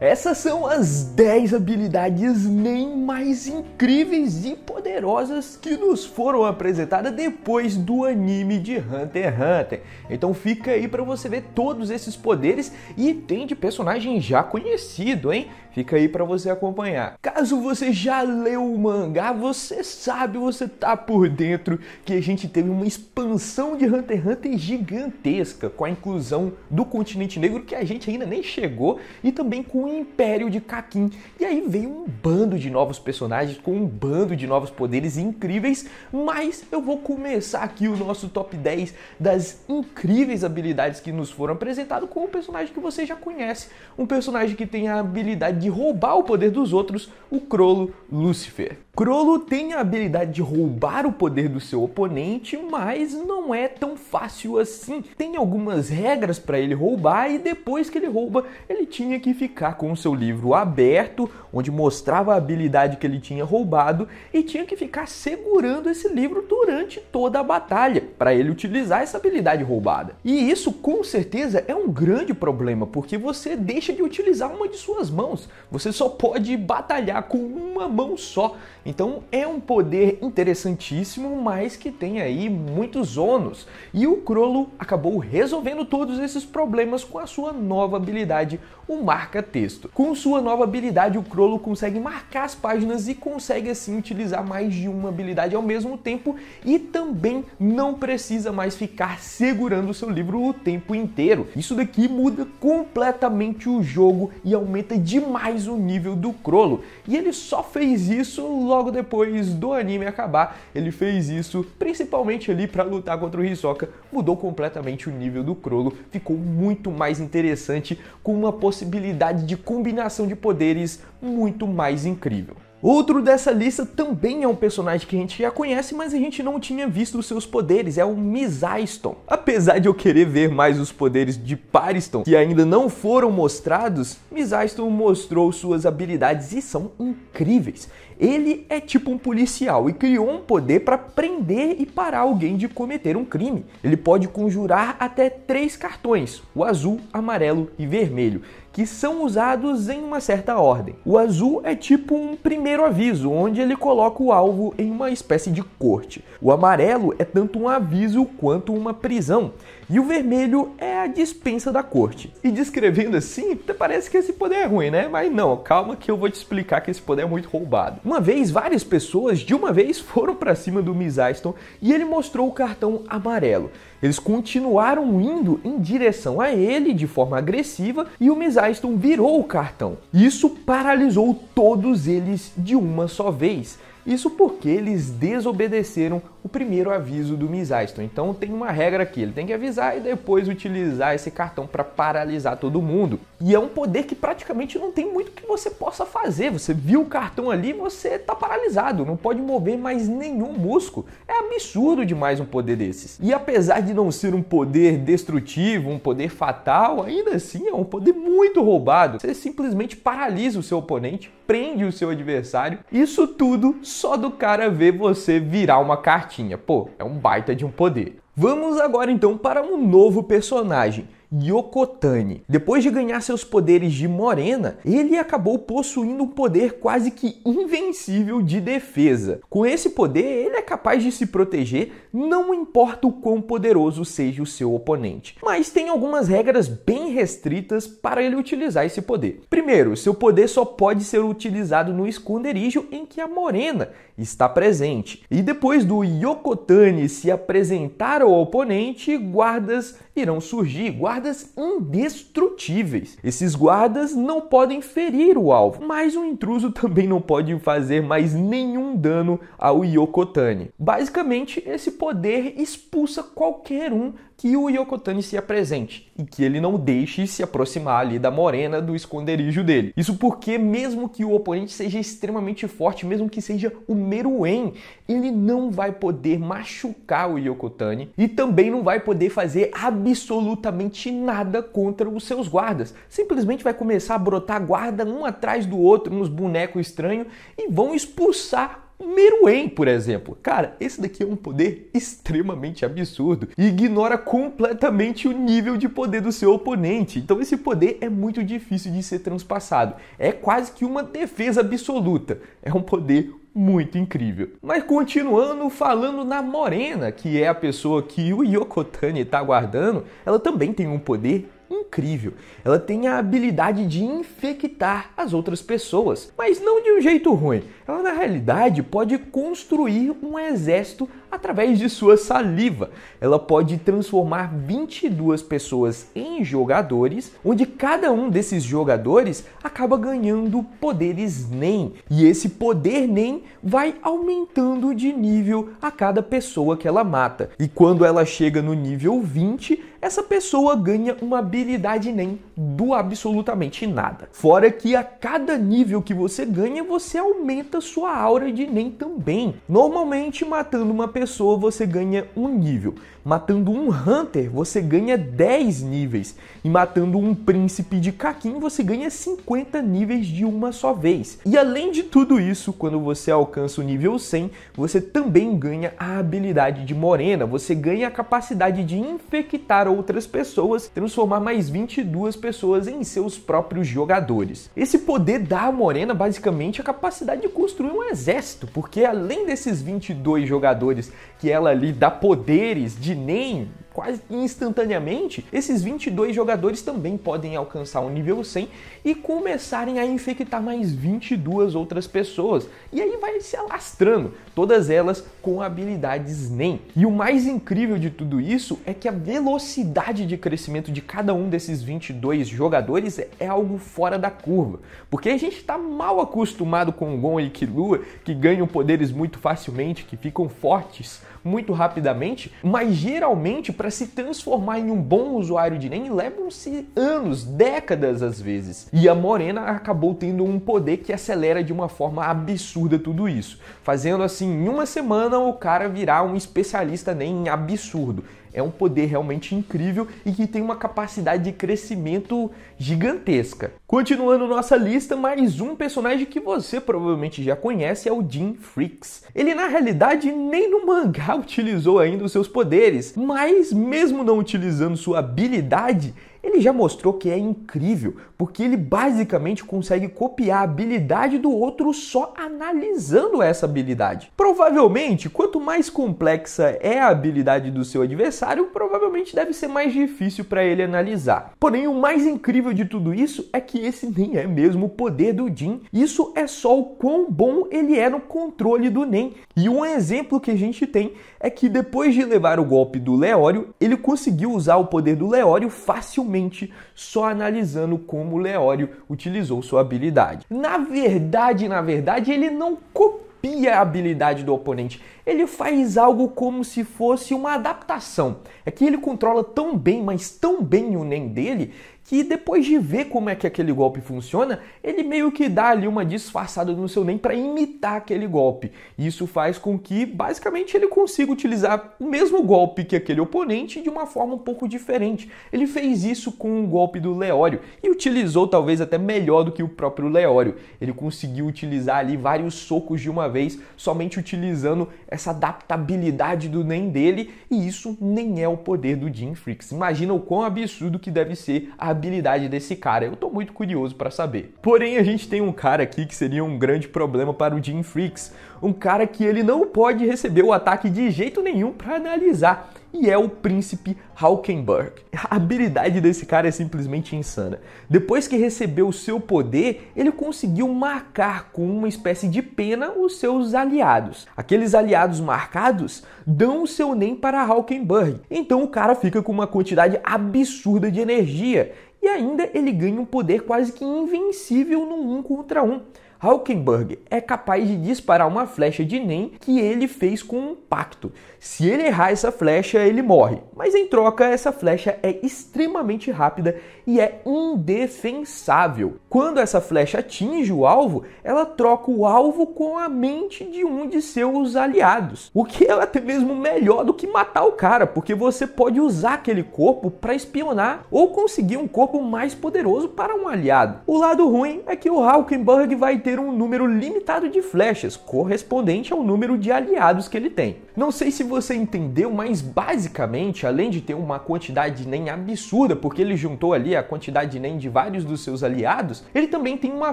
Essas são as 10 habilidades nem mais incríveis e poderosas que nos foram apresentadas depois do anime de Hunter x Hunter. Então fica aí para você ver todos esses poderes e tem de personagem já conhecido, hein? Fica aí para você acompanhar. Caso você já leu o mangá, você sabe, você tá por dentro que a gente teve uma expansão de Hunter x Hunter gigantesca com a inclusão do continente negro que a gente ainda nem chegou e também com um império de Kakin. E aí veio um bando de novos personagens com um bando de novos poderes incríveis, mas eu vou começar aqui o nosso top 10 das incríveis habilidades que nos foram apresentadas com um personagem que você já conhece, um personagem que tem a habilidade de roubar o poder dos outros, o Crollo Lucifer. Crollo tem a habilidade de roubar o poder do seu oponente, mas não é tão fácil assim. Tem algumas regras para ele roubar e depois que ele rouba, ele tinha que ficar com o seu livro aberto, onde mostrava a habilidade que ele tinha roubado e tinha que ficar segurando esse livro durante toda a batalha para ele utilizar essa habilidade roubada. E isso com certeza é um grande problema, porque você deixa de utilizar uma de suas mãos. Você só pode batalhar com uma mão só. Então é um poder interessantíssimo, mas que tem aí muitos ônus. E o Crollo acabou resolvendo todos esses problemas com a sua nova habilidade o marca-texto. Com sua nova habilidade, o Crollo consegue marcar as páginas e consegue assim utilizar mais de uma habilidade ao mesmo tempo e também não precisa mais ficar segurando o seu livro o tempo inteiro. Isso daqui muda completamente o jogo e aumenta demais o nível do Crollo. E ele só fez isso logo depois do anime acabar. Ele fez isso principalmente ali para lutar contra o Hisoka, mudou completamente o nível do Crollo, ficou muito mais interessante com uma possibilidade possibilidade de combinação de poderes muito mais incrível. Outro dessa lista também é um personagem que a gente já conhece, mas a gente não tinha visto os seus poderes, é o Mizaiston. Apesar de eu querer ver mais os poderes de Pariston, que ainda não foram mostrados, Mizaiston mostrou suas habilidades e são incríveis. Ele é tipo um policial e criou um poder para prender e parar alguém de cometer um crime. Ele pode conjurar até três cartões, o azul, amarelo e vermelho, que são usados em uma certa ordem. O azul é tipo um primeiro aviso, onde ele coloca o alvo em uma espécie de corte. O amarelo é tanto um aviso quanto uma prisão, e o vermelho é a dispensa da corte. E descrevendo assim, até parece que esse poder é ruim, né? Mas não, calma que eu vou te explicar que esse poder é muito roubado. Uma vez, várias pessoas de uma vez foram para cima do Mizaiston e ele mostrou o cartão amarelo. Eles continuaram indo em direção a ele de forma agressiva e o Mizaiston virou o cartão. Isso paralisou todos eles de uma só vez. Isso porque eles desobedeceram o primeiro aviso do Misaiston. Então tem uma regra aqui, ele tem que avisar e depois utilizar esse cartão para paralisar todo mundo. E é um poder que praticamente não tem muito que você possa fazer. Você viu o cartão ali, você está paralisado, não pode mover mais nenhum músculo. É absurdo demais um poder desses. E apesar de não ser um poder destrutivo, um poder fatal, ainda assim é um poder muito roubado. Você simplesmente paralisa o seu oponente, prende o seu adversário. Isso tudo só do cara ver você virar uma cartinha. Pô, é um baita de um poder. Vamos agora então para um novo personagem. Yokotani. Depois de ganhar seus poderes de Morena, ele acabou possuindo um poder quase que invencível de defesa. Com esse poder, ele é capaz de se proteger, não importa o quão poderoso seja o seu oponente. Mas tem algumas regras bem restritas para ele utilizar esse poder. Primeiro, seu poder só pode ser utilizado no esconderijo em que a Morena está presente. E depois do Yokotani se apresentar ao oponente, guardas irão surgir, guardas guardas indestrutíveis. Esses guardas não podem ferir o alvo, mas o intruso também não pode fazer mais nenhum dano ao Yokotani. Basicamente, esse poder expulsa qualquer um que o Yokotani se apresente e que ele não deixe se aproximar ali da morena do esconderijo dele. Isso porque, mesmo que o oponente seja extremamente forte, mesmo que seja o Meruem, ele não vai poder machucar o Yokotani e também não vai poder fazer absolutamente nada contra os seus guardas. Simplesmente vai começar a brotar guarda um atrás do outro, uns bonecos estranhos, e vão expulsar Meruem, por exemplo. Cara, esse daqui é um poder extremamente absurdo e ignora completamente o nível de poder do seu oponente. Então esse poder é muito difícil de ser transpassado. É quase que uma defesa absoluta. É um poder muito incrível. Mas continuando falando na Morena, que é a pessoa que o Yokotani está guardando, ela também tem um poder incrível. Ela tem a habilidade de infectar as outras pessoas, mas não de um jeito ruim ela na realidade pode construir um exército através de sua saliva. Ela pode transformar 22 pessoas em jogadores, onde cada um desses jogadores acaba ganhando poderes NEM. E esse poder NEM vai aumentando de nível a cada pessoa que ela mata. E quando ela chega no nível 20, essa pessoa ganha uma habilidade NEM do absolutamente nada. Fora que a cada nível que você ganha, você aumenta aumenta sua aura de Nen também. Normalmente, matando uma pessoa, você ganha um nível. Matando um Hunter, você ganha 10 níveis. E matando um príncipe de Kakin, você ganha 50 níveis de uma só vez. E além de tudo isso, quando você alcança o nível 100, você também ganha a habilidade de Morena. Você ganha a capacidade de infectar outras pessoas, transformar mais 22 pessoas em seus próprios jogadores. Esse poder da Morena, basicamente, é a capacidade de construir um exército, porque além desses 22 jogadores que ela lhe dá poderes de NEM, quase instantaneamente, esses 22 jogadores também podem alcançar o nível 100 e começarem a infectar mais 22 outras pessoas. E aí vai se alastrando, todas elas com habilidades NEM. E o mais incrível de tudo isso é que a velocidade de crescimento de cada um desses 22 jogadores é algo fora da curva, porque a gente está mal acostumado com o Gon e Killua, que ganham poderes muito facilmente, que ficam fortes muito rapidamente, mas geralmente para se transformar em um bom usuário de NEM levam-se anos, décadas às vezes. E a Morena acabou tendo um poder que acelera de uma forma absurda tudo isso, fazendo assim em uma semana o cara virar um especialista NEM absurdo é um poder realmente incrível e que tem uma capacidade de crescimento gigantesca. Continuando nossa lista, mais um personagem que você provavelmente já conhece é o Jim Freaks. Ele na realidade nem no mangá utilizou ainda os seus poderes, mas mesmo não utilizando sua habilidade, ele já mostrou que é incrível, porque ele basicamente consegue copiar a habilidade do outro só analisando essa habilidade. Provavelmente, quanto mais complexa é a habilidade do seu adversário, provavelmente deve ser mais difícil para ele analisar. Porém, o mais incrível de tudo isso é que esse nem é mesmo o poder do Jin, isso é só o quão bom ele é no controle do Nen. E um exemplo que a gente tem é que depois de levar o golpe do Leório, ele conseguiu usar o poder do Leório facilmente só analisando como como Leório utilizou sua habilidade. Na verdade, na verdade, ele não copia a habilidade do oponente ele faz algo como se fosse uma adaptação. É que ele controla tão bem, mas tão bem o NEM dele, que depois de ver como é que aquele golpe funciona, ele meio que dá ali uma disfarçada no seu NEM para imitar aquele golpe. Isso faz com que, basicamente, ele consiga utilizar o mesmo golpe que aquele oponente de uma forma um pouco diferente. Ele fez isso com o golpe do Leório e utilizou talvez até melhor do que o próprio Leório. Ele conseguiu utilizar ali vários socos de uma vez, somente utilizando essa adaptabilidade do NEM dele, e isso nem é o poder do Jim Freaks. Imagina o quão absurdo que deve ser a habilidade desse cara. Eu tô muito curioso para saber. Porém, a gente tem um cara aqui que seria um grande problema para o Jim Freaks, um cara que ele não pode receber o ataque de jeito nenhum para analisar e é o príncipe Hawkenberg. A habilidade desse cara é simplesmente insana. Depois que recebeu o seu poder, ele conseguiu marcar com uma espécie de pena os seus aliados. Aqueles aliados marcados dão o seu nem para Hawkenberg. Então o cara fica com uma quantidade absurda de energia e ainda ele ganha um poder quase que invencível no um contra um. Hawkenberg é capaz de disparar uma flecha de NEM que ele fez com um pacto. Se ele errar essa flecha, ele morre. Mas em troca, essa flecha é extremamente rápida e é indefensável. Quando essa flecha atinge o alvo, ela troca o alvo com a mente de um de seus aliados, o que é até mesmo melhor do que matar o cara, porque você pode usar aquele corpo para espionar ou conseguir um corpo mais poderoso para um aliado. O lado ruim é que o Hawkenberg vai ter ter um número limitado de flechas, correspondente ao número de aliados que ele tem. Não sei se você entendeu, mas basicamente, além de ter uma quantidade de NEM absurda, porque ele juntou ali a quantidade de NEM de vários dos seus aliados, ele também tem uma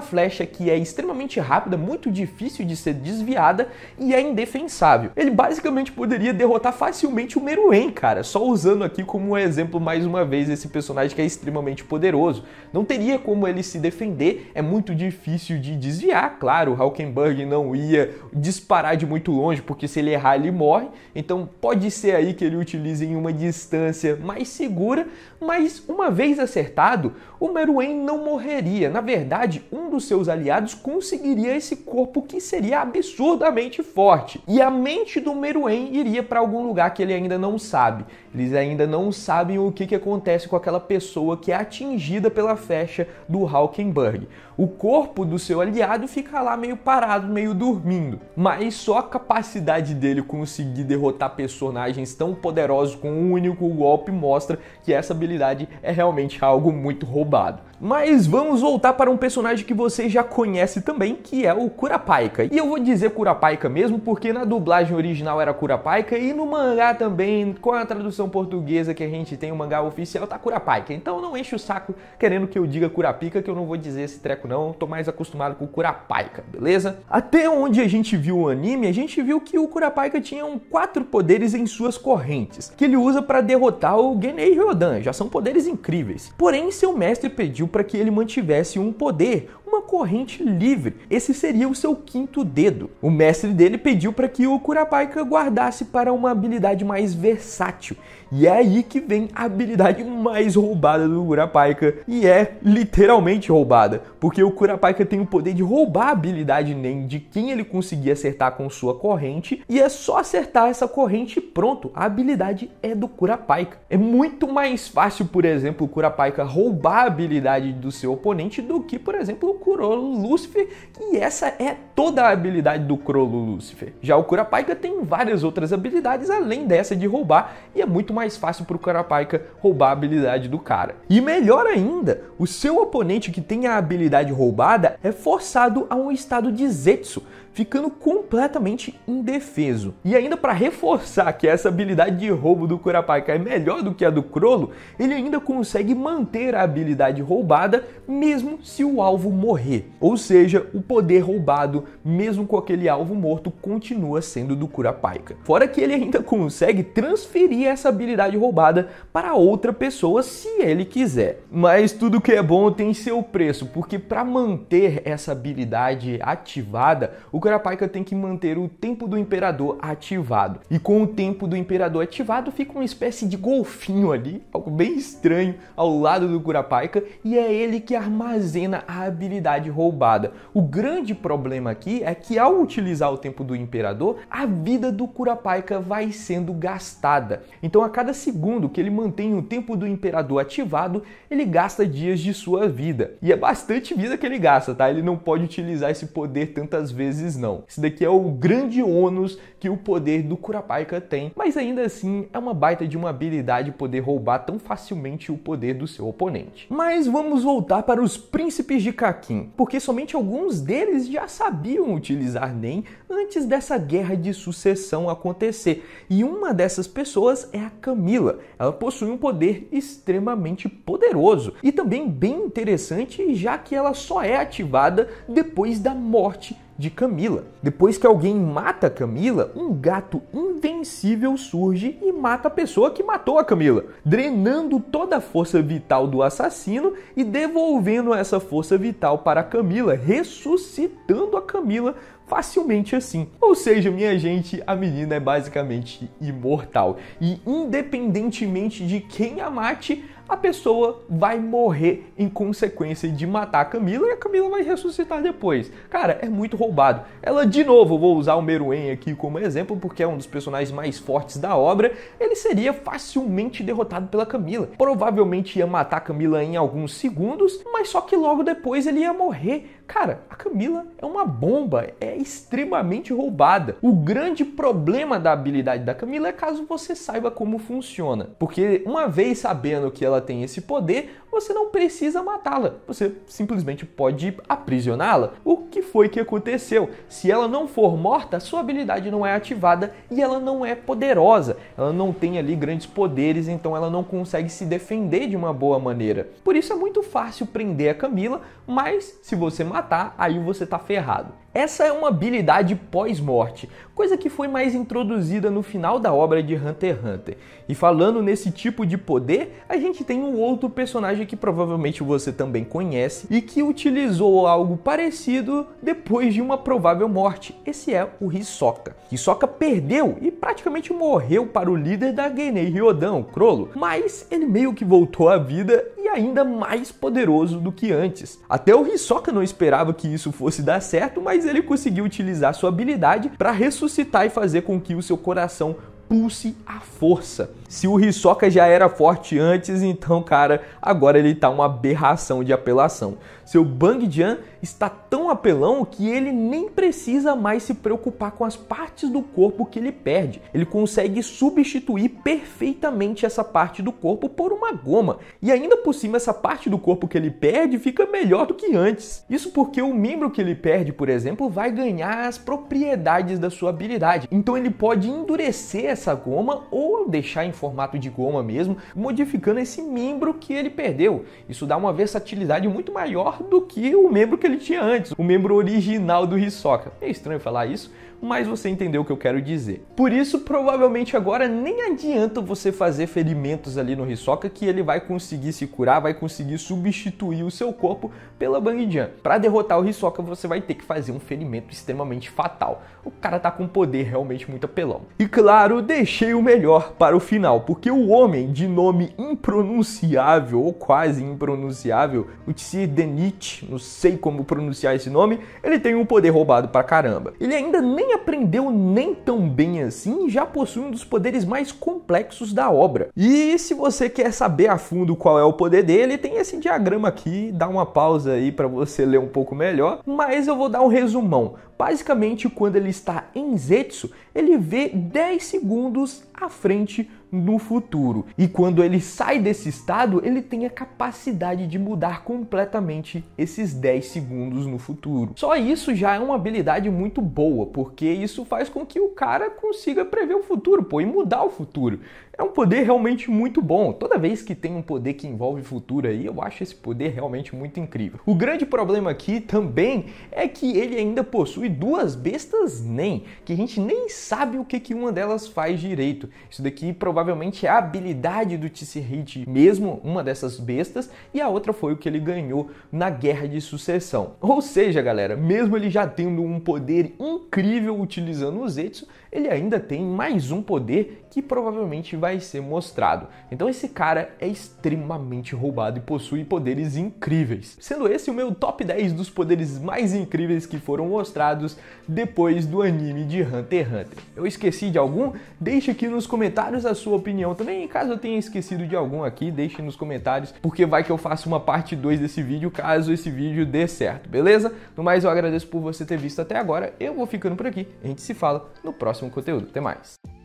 flecha que é extremamente rápida, muito difícil de ser desviada e é indefensável. Ele basicamente poderia derrotar facilmente o Meruem, cara, só usando aqui como exemplo mais uma vez esse personagem que é extremamente poderoso. Não teria como ele se defender, é muito difícil de desviar desviar, claro. O Hawkenberg não ia disparar de muito longe, porque se ele errar, ele morre. Então pode ser aí que ele utilize em uma distância mais segura, mas uma vez acertado, o Meruem não morreria. Na verdade, um dos seus aliados conseguiria esse corpo que seria absurdamente forte. E a mente do Meruem iria para algum lugar que ele ainda não sabe. Eles ainda não sabem o que, que acontece com aquela pessoa que é atingida pela flecha do Hawkenberg o corpo do seu aliado fica lá meio parado, meio dormindo. Mas só a capacidade dele conseguir derrotar personagens tão poderosos com um único golpe mostra que essa habilidade é realmente algo muito roubado. Mas vamos voltar para um personagem que você já conhece também, que é o Kurapika. E eu vou dizer Kurapika mesmo, porque na dublagem original era Kurapika e no mangá também, com a tradução portuguesa que a gente tem, o mangá oficial tá Kurapika. Então não enche o saco querendo que eu diga Kurapika, que eu não vou dizer esse treco não, tô mais acostumado com Kurapika, beleza? Até onde a gente viu o anime, a gente viu que o Kurapika tinha quatro poderes em suas correntes, que ele usa para derrotar o Genei Ryodan, já são poderes incríveis. Porém, seu mestre pediu para que ele mantivesse um poder, uma corrente livre. Esse seria o seu quinto dedo. O mestre dele pediu para que o Kurapika guardasse para uma habilidade mais versátil. E é aí que vem a habilidade mais roubada do Kurapika, e é literalmente roubada, porque o Kurapika tem o poder de roubar a habilidade nem de quem ele conseguir acertar com sua corrente, e é só acertar essa corrente e pronto, a habilidade é do Kurapika. É muito mais fácil, por exemplo, o Kurapika roubar a habilidade do seu oponente do que, por exemplo, o Kurolo Lúcifer, e essa é toda a habilidade do Kurolo Lúcifer. Já o Kurapika tem várias outras habilidades além dessa de roubar, e é muito mais fácil pro Kurapika roubar a habilidade do cara. E melhor ainda, o seu oponente que tem a habilidade roubada é forçado a um estado de Zetsu, ficando completamente indefeso. E ainda para reforçar que essa habilidade de roubo do Kurapika é melhor do que a do Crolo, ele ainda consegue manter a habilidade roubada mesmo se o alvo morrer. Ou seja, o poder roubado, mesmo com aquele alvo morto, continua sendo do Kurapika. Fora que ele ainda consegue transferir essa habilidade roubada para outra pessoa se ele quiser. Mas tudo que é bom tem seu preço, porque para manter essa habilidade ativada, o Kurapika tem que manter o tempo do imperador ativado. E com o tempo do imperador ativado fica uma espécie de golfinho ali, algo bem estranho, ao lado do Kurapika, e é ele que armazena a habilidade roubada. O grande problema aqui é que ao utilizar o tempo do imperador, a vida do Kurapika vai sendo gastada. Então a cada segundo que ele mantém o tempo do imperador ativado, ele gasta dias de sua vida. E é bastante vida que ele gasta, tá? Ele não pode utilizar esse poder tantas vezes não. Isso daqui é o grande ônus que o poder do Kurapika tem, mas ainda assim é uma baita de uma habilidade poder roubar tão facilmente o poder do seu oponente. Mas vamos voltar para os príncipes de Kakin, porque somente alguns deles já sabiam utilizar NEM antes dessa guerra de sucessão acontecer, e uma dessas pessoas é a Camila. Ela possui um poder extremamente poderoso e também bem interessante, já que ela só é ativada depois da morte de Camila. Depois que alguém mata Camila, um gato invencível surge e mata a pessoa que matou a Camila, drenando toda a força vital do assassino e devolvendo essa força vital para Camila, ressuscitando a Camila facilmente assim. Ou seja, minha gente, a menina é basicamente imortal. E independentemente de quem a mate, a pessoa vai morrer em consequência de matar a Camila e a Camila vai ressuscitar depois. Cara, é muito roubado. Ela, de novo, vou usar o Meruem aqui como exemplo, porque é um dos personagens mais fortes da obra, ele seria facilmente derrotado pela Camila. Provavelmente ia matar a Camila em alguns segundos, mas só que logo depois ele ia morrer. Cara, a Camila é uma bomba, é extremamente roubada. O grande problema da habilidade da Camila é caso você saiba como funciona, porque uma vez sabendo que ela ela tem esse poder, você não precisa matá-la, você simplesmente pode aprisioná-la. O que foi que aconteceu? Se ela não for morta, sua habilidade não é ativada e ela não é poderosa. Ela não tem ali grandes poderes, então ela não consegue se defender de uma boa maneira. Por isso é muito fácil prender a Camila, mas se você matar, aí você tá ferrado. Essa é uma habilidade pós-morte, coisa que foi mais introduzida no final da obra de Hunter x Hunter. E falando nesse tipo de poder, a gente tem um outro personagem personagem que provavelmente você também conhece e que utilizou algo parecido depois de uma provável morte. Esse é o Hisoka. Hisoka perdeu e praticamente morreu para o líder da Genei Ryodan, o Crollo, mas ele meio que voltou à vida e ainda mais poderoso do que antes. Até o Hisoka não esperava que isso fosse dar certo, mas ele conseguiu utilizar sua habilidade para ressuscitar e fazer com que o seu coração pulse a força. Se o Hisoka já era forte antes, então, cara, agora ele tá uma aberração de apelação. Seu Bang Jian está tão apelão que ele nem precisa mais se preocupar com as partes do corpo que ele perde. Ele consegue substituir perfeitamente essa parte do corpo por uma goma. E ainda por cima, essa parte do corpo que ele perde fica melhor do que antes. Isso porque o membro que ele perde, por exemplo, vai ganhar as propriedades da sua habilidade. Então ele pode endurecer essa goma ou deixar em formato de goma mesmo, modificando esse membro que ele perdeu. Isso dá uma versatilidade muito maior do que o membro que ele tinha antes, o membro original do Hisoka. É estranho falar isso, mas você entendeu o que eu quero dizer. Por isso, provavelmente agora nem adianta você fazer ferimentos ali no Hisoka que ele vai conseguir se curar, vai conseguir substituir o seu corpo pela Bangijan. Para derrotar o Hisoka, você vai ter que fazer um ferimento extremamente fatal. O cara tá com poder realmente muito apelão. E claro, deixei o melhor para o final, porque o homem de nome impronunciável ou quase impronunciável, o Tsir Denit, não sei como pronunciar esse nome, ele tem um poder roubado pra caramba. Ele ainda nem aprendeu nem tão bem assim, já possui um dos poderes mais complexos da obra. E se você quer saber a fundo qual é o poder dele, tem esse diagrama aqui, dá uma pausa aí para você ler um pouco melhor, mas eu vou dar um resumão. Basicamente, quando ele está em Zetsu, ele vê 10 segundos à frente no futuro. E quando ele sai desse estado, ele tem a capacidade de mudar completamente esses 10 segundos no futuro. Só isso já é uma habilidade muito boa, porque isso faz com que o cara consiga prever o futuro, pô, e mudar o futuro. É um poder realmente muito bom. Toda vez que tem um poder que envolve futuro aí, eu acho esse poder realmente muito incrível. O grande problema aqui também é que ele ainda possui duas bestas NEM, que a gente nem sabe o que, que uma delas faz direito. Isso daqui provavelmente é a habilidade do Tissirrit mesmo, uma dessas bestas, e a outra foi o que ele ganhou na Guerra de Sucessão. Ou seja, galera, mesmo ele já tendo um poder incrível utilizando o Zetsu, ele ainda tem mais um poder que provavelmente vai ser mostrado. Então esse cara é extremamente roubado e possui poderes incríveis. Sendo esse o meu top 10 dos poderes mais incríveis que foram mostrados depois do anime de Hunter x Hunter. Eu esqueci de algum? Deixe aqui nos comentários a sua sua opinião também. Caso eu tenha esquecido de algum aqui, deixe nos comentários, porque vai que eu faço uma parte 2 desse vídeo, caso esse vídeo dê certo, beleza? No mais, eu agradeço por você ter visto até agora. Eu vou ficando por aqui. A gente se fala no próximo conteúdo. Até mais.